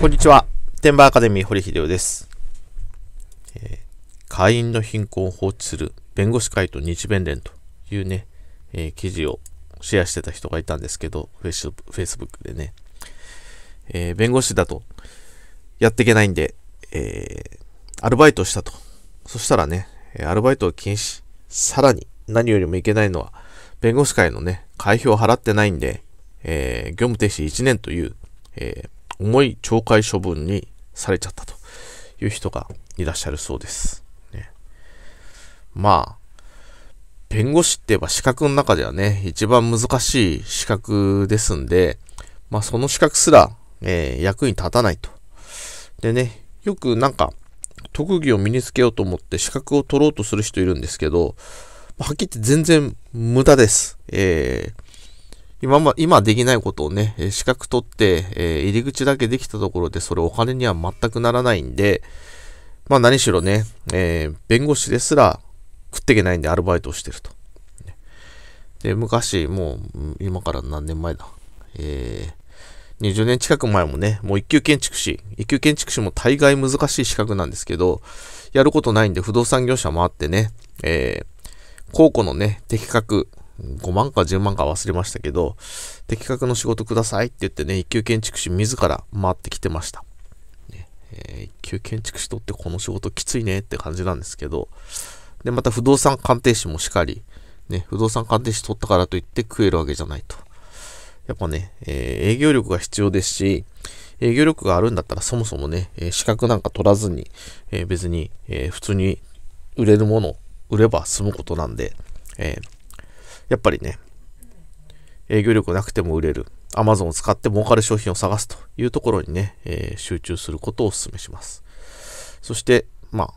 こんにちは。天馬アカデミー堀秀夫です、えー、会員の貧困を放置する弁護士会と日弁連というね、えー、記事をシェアしてた人がいたんですけど、Facebook でね、えー、弁護士だとやっていけないんで、えアルバイトしたと。そしたらね、アルバイトを禁止。さらに何よりもいけないのは、弁護士会のね、会費を払ってないんで、え業務停止1年という、えー重い懲戒処分にされちゃったという人がいらっしゃるそうです。ね、まあ、弁護士って言えば資格の中ではね、一番難しい資格ですんで、まあその資格すら、えー、役に立たないと。でね、よくなんか、特技を身につけようと思って資格を取ろうとする人いるんですけど、はっきり言って全然無駄です。えー、今ま、今できないことをね、資格取って、えー、入り口だけできたところで、それお金には全くならないんで、まあ何しろね、えー、弁護士ですら食っていけないんでアルバイトをしてると。で、昔、もう、今から何年前だ。えー、20年近く前もね、もう一級建築士、一級建築士も大概難しい資格なんですけど、やることないんで不動産業者もあってね、えー、高校のね、的確、5万か10万か忘れましたけど、的確の仕事くださいって言ってね、一級建築士自ら回ってきてました。ねえー、一級建築士とってこの仕事きついねって感じなんですけど、で、また不動産鑑定士もしかり、ね、不動産鑑定士取ったからといって食えるわけじゃないと。やっぱね、えー、営業力が必要ですし、営業力があるんだったらそもそもね、えー、資格なんか取らずに、えー、別に、えー、普通に売れるもの、売れば済むことなんで、えーやっぱりね、営業力なくても売れる、Amazon を使って儲かる商品を探すというところにね、えー、集中することをお勧めします。そして、ま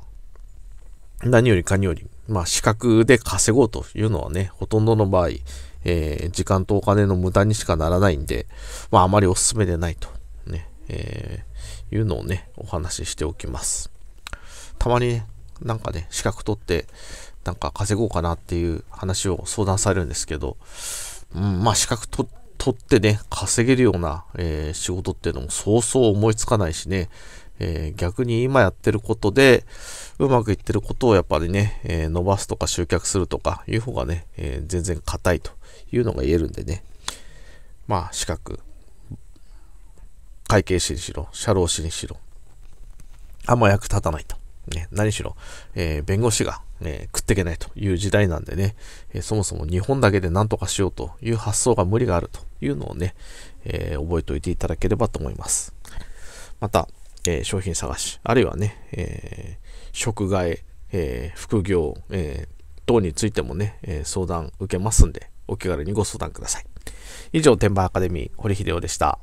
あ、何よりかにより、まあ、資格で稼ごうというのはね、ほとんどの場合、えー、時間とお金の無駄にしかならないんで、まあ、あまりお勧めでないと、ね、えー、いうのをね、お話ししておきます。たまにね、なんかね、資格取って、なんか稼ごうかなっていう話を相談されるんですけど、うん、まあ資格取ってね、稼げるような、えー、仕事っていうのもそうそう思いつかないしね、えー、逆に今やってることで、うまくいってることをやっぱりね、えー、伸ばすとか集客するとかいう方がね、え全然硬いというのが言えるんでね、まあ資格、会計士にしろ、社労士にしろ、あんま役立たないと。ね、何しろ、えー、弁護士が、えー、食っていけないという時代なんでね、えー、そもそも日本だけで何とかしようという発想が無理があるというのをね、え覚えておいていただければと思います。また、え商品探し、あるいはね、え食害、え副業、え等についてもね、え相談受けますんで、お気軽にご相談ください。以上、天板アカデミー、堀秀夫でした。